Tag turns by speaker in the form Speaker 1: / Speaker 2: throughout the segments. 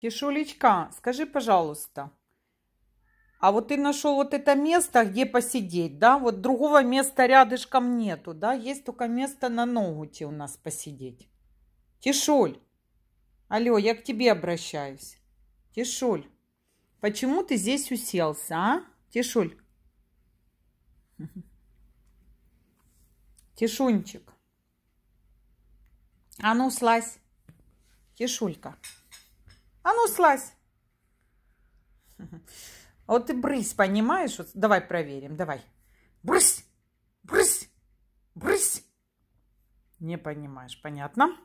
Speaker 1: Кишулечка, скажи, пожалуйста, а вот ты нашел вот это место, где посидеть, да? Вот другого места рядышком нету, да? Есть только место на ногуте у нас посидеть. Тишуль, алло, я к тебе обращаюсь. Тишуль, почему ты здесь уселся, а? Тишуль. Тишунчик. А ну, слазь. Тишулька. А ну, слазь! Вот ты брысь, понимаешь? Вот давай проверим, давай. Брысь! Брысь! Брысь! Не понимаешь, понятно?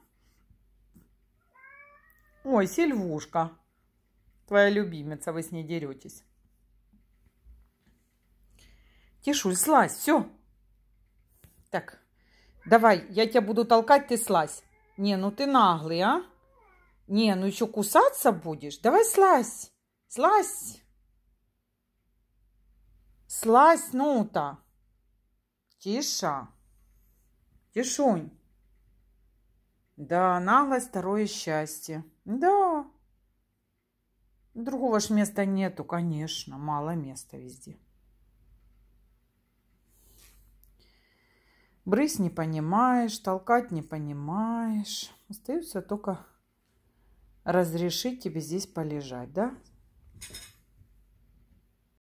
Speaker 1: Ой, Сильвушка, твоя любимица, вы с ней деретесь. Тишуль, слазь, все. Так, давай, я тебя буду толкать, ты слазь. Не, ну ты наглый, а? Не, ну еще кусаться будешь? Давай слазь, слазь. Слазь, ну-то. Тиша. Тишунь. Да, наглость второе счастье. Да. Другого ж места нету, конечно. Мало места везде. Брысь не понимаешь, толкать не понимаешь. Остаются только разрешить тебе здесь полежать, да?